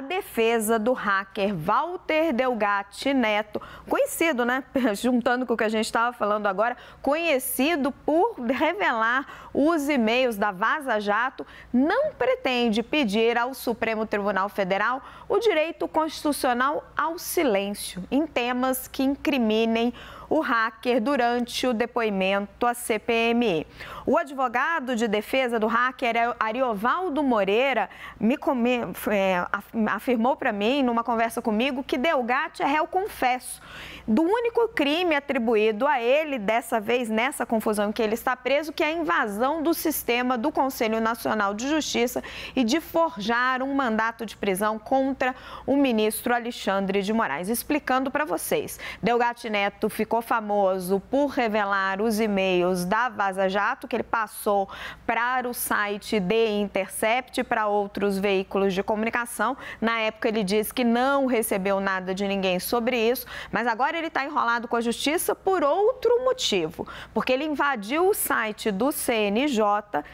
a defesa do hacker Walter Delgatti Neto, conhecido, né? Juntando com o que a gente estava falando agora, conhecido por revelar os e-mails da Vaza Jato, não pretende pedir ao Supremo Tribunal Federal o direito constitucional ao silêncio em temas que incriminem o hacker durante o depoimento à CPMI. O advogado de defesa do hacker, é Ariovaldo Moreira, me come... É, afirmou para mim, numa conversa comigo, que Delgatti é réu confesso do único crime atribuído a ele, dessa vez nessa confusão em que ele está preso, que é a invasão do sistema do Conselho Nacional de Justiça e de forjar um mandato de prisão contra o ministro Alexandre de Moraes. Explicando para vocês, Delgatti Neto ficou ficou famoso por revelar os e-mails da Vaza Jato, que ele passou para o site The Intercept, para outros veículos de comunicação. Na época, ele disse que não recebeu nada de ninguém sobre isso, mas agora ele está enrolado com a justiça por outro motivo, porque ele invadiu o site do CNJ,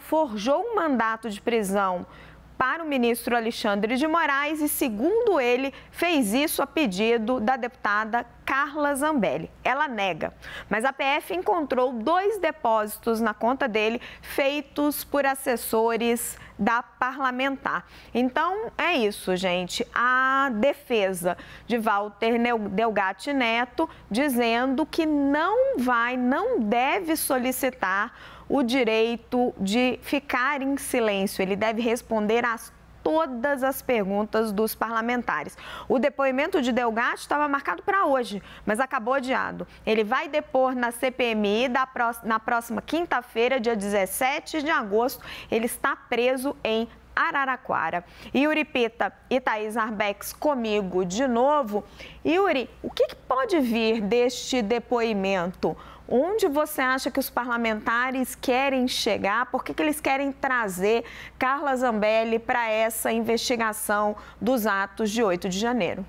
forjou um mandato de prisão para o ministro Alexandre de Moraes e, segundo ele, fez isso a pedido da deputada Carla Zambelli. Ela nega, mas a PF encontrou dois depósitos na conta dele feitos por assessores da parlamentar. Então é isso, gente. A defesa de Walter Delgatti Neto dizendo que não vai, não deve solicitar o direito de ficar em silêncio. Ele deve responder às todas as perguntas dos parlamentares. O depoimento de Delgatti estava marcado para hoje, mas acabou adiado. Ele vai depor na CPMI na próxima quinta-feira, dia 17 de agosto. Ele está preso em Araraquara. Yuri Pita e Thaís Arbex comigo de novo. Yuri, o que, que pode vir deste depoimento? Onde você acha que os parlamentares querem chegar? Por que, que eles querem trazer Carla Zambelli para essa investigação dos atos de 8 de janeiro?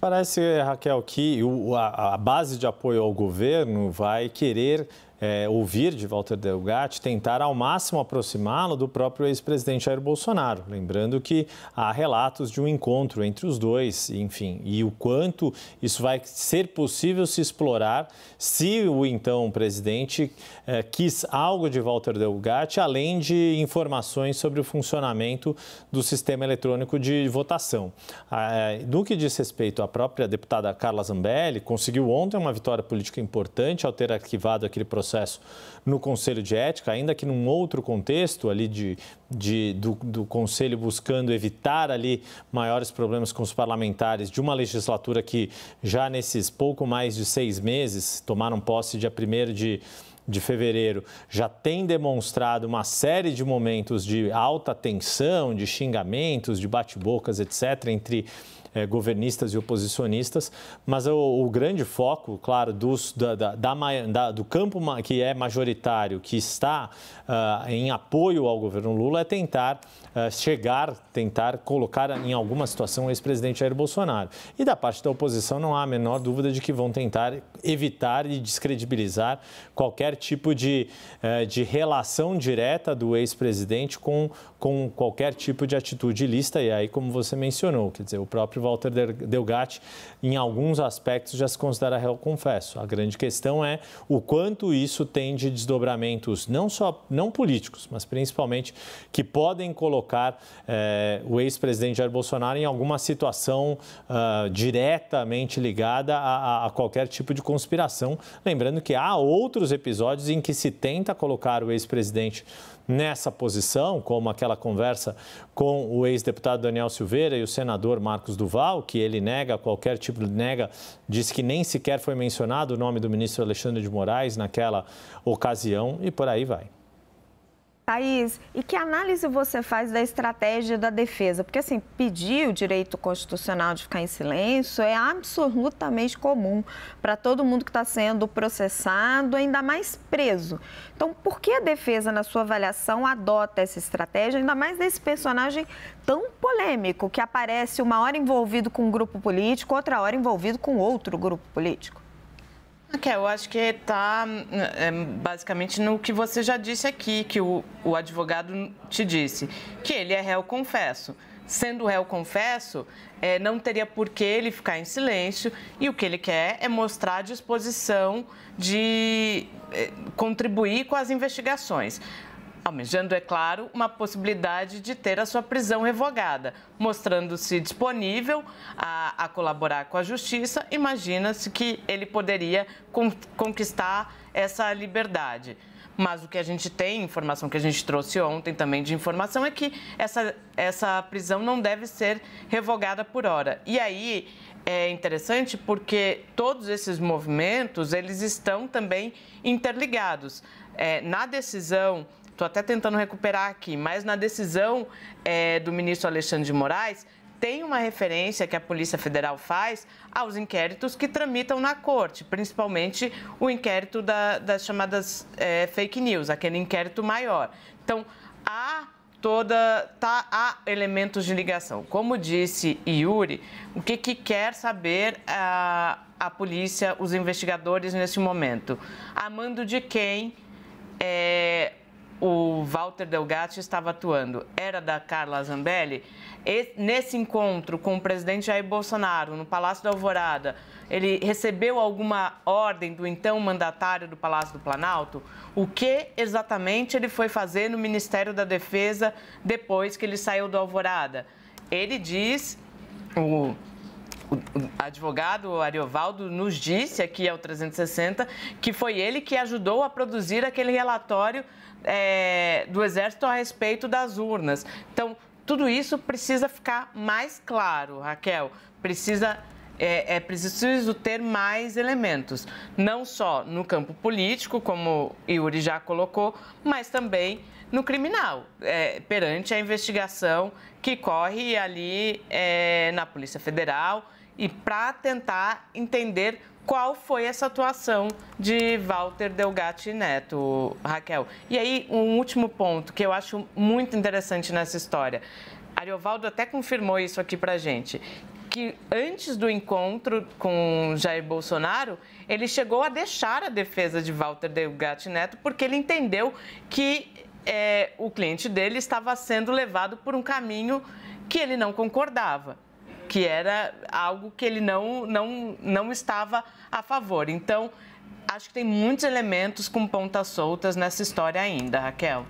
Parece, Raquel, que a base de apoio ao governo vai querer é, ouvir de Walter Delgatti, tentar ao máximo aproximá-lo do próprio ex-presidente Jair Bolsonaro. Lembrando que há relatos de um encontro entre os dois, enfim, e o quanto isso vai ser possível se explorar se o então presidente é, quis algo de Walter Delgatti, além de informações sobre o funcionamento do sistema eletrônico de votação. Ah, é, no que diz respeito à própria deputada Carla Zambelli, conseguiu ontem uma vitória política importante ao ter arquivado aquele processo processo no Conselho de Ética, ainda que num outro contexto ali de, de do, do, Conselho buscando evitar ali maiores problemas com os parlamentares de uma legislatura que já nesses pouco mais de seis meses tomaram posse dia 1 de de fevereiro já tem demonstrado uma série de momentos de alta tensão, de xingamentos, de bate-bocas, etc., entre é, governistas e oposicionistas, mas o, o grande foco, claro, dos, da, da, da, do campo que é majoritário, que está uh, em apoio ao governo Lula, é tentar uh, chegar, tentar colocar em alguma situação o ex-presidente Jair Bolsonaro. E da parte da oposição, não há a menor dúvida de que vão tentar evitar e descredibilizar qualquer tipo de, uh, de relação direta do ex-presidente com com qualquer tipo de atitude ilícita, e aí, como você mencionou, quer dizer, o próprio Walter Delgatti, em alguns aspectos, já se considera réu confesso. A grande questão é o quanto isso tem de desdobramentos, não só não políticos, mas principalmente que podem colocar eh, o ex-presidente Jair Bolsonaro em alguma situação uh, diretamente ligada a, a, a qualquer tipo de conspiração. Lembrando que há outros episódios em que se tenta colocar o ex-presidente nessa posição, como aquela conversa com o ex-deputado Daniel Silveira e o senador Marcos Duval, que ele nega qualquer tipo de nega, diz que nem sequer foi mencionado o nome do ministro Alexandre de Moraes naquela ocasião e por aí vai. Thaís, e que análise você faz da estratégia da defesa? Porque, assim, pedir o direito constitucional de ficar em silêncio é absolutamente comum para todo mundo que está sendo processado, ainda mais preso. Então, por que a defesa, na sua avaliação, adota essa estratégia, ainda mais desse personagem tão polêmico, que aparece uma hora envolvido com um grupo político, outra hora envolvido com outro grupo político? Raquel, eu acho que está é, basicamente no que você já disse aqui, que o, o advogado te disse, que ele é réu confesso. Sendo réu confesso, é, não teria por que ele ficar em silêncio e o que ele quer é mostrar a disposição de é, contribuir com as investigações almejando, é claro, uma possibilidade de ter a sua prisão revogada, mostrando-se disponível a, a, colaborar com a justiça. Imagina-se que ele poderia conquistar essa liberdade. Mas o que a gente tem, informação que a gente trouxe ontem também de informação, é que essa, essa prisão não deve ser revogada por hora. E aí é interessante porque todos esses movimentos, eles estão também interligados. É, na decisão estou até tentando recuperar aqui, mas na decisão é, do ministro Alexandre de Moraes, tem uma referência que a Polícia Federal faz aos inquéritos que tramitam na corte, principalmente o inquérito da, das chamadas é, fake news, aquele inquérito maior. Então, há toda tá, há elementos de ligação. Como disse Yuri, o que, que quer saber a, a polícia, os investigadores nesse momento? Amando de quem? É, o Walter Delgatti estava atuando era da Carla Zambelli. nesse encontro com o presidente Jair Bolsonaro no Palácio da Alvorada, ele recebeu alguma ordem do então mandatário do Palácio do Planalto? O que exatamente ele foi fazer no Ministério da Defesa depois que ele saiu do Alvorada? Ele diz, o o advogado Ariovaldo nos disse aqui ao 360 que foi ele que ajudou a produzir aquele relatório é, do Exército a respeito das urnas. Então, tudo isso precisa ficar mais claro, Raquel. Precisa é, é, preciso ter mais elementos, não só no campo político, como Yuri já colocou, mas também no criminal, é, perante a investigação que corre ali é, na Polícia Federal e para tentar entender qual foi essa atuação de Walter Delgatti Neto, Raquel. E aí, um último ponto que eu acho muito interessante nessa história. Ariovaldo até confirmou isso aqui para gente, que antes do encontro com Jair Bolsonaro, ele chegou a deixar a defesa de Walter Delgatti Neto porque ele entendeu que é, o cliente dele estava sendo levado por um caminho que ele não concordava que era algo que ele não, não, não estava a favor. Então, acho que tem muitos elementos com pontas soltas nessa história ainda, Raquel.